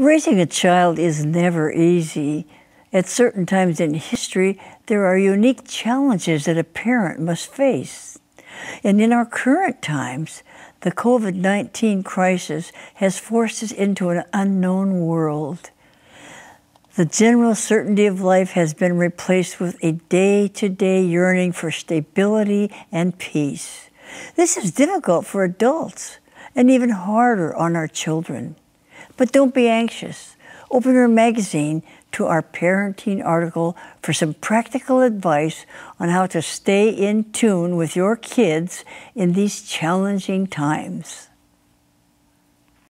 Raising a child is never easy. At certain times in history, there are unique challenges that a parent must face. And in our current times, the COVID 19 crisis has forced us into an unknown world. The general certainty of life has been replaced with a day to day yearning for stability and peace. This is difficult for adults and even harder on our children. But don't be anxious. Open your magazine to our parenting article for some practical advice on how to stay in tune with your kids in these challenging times.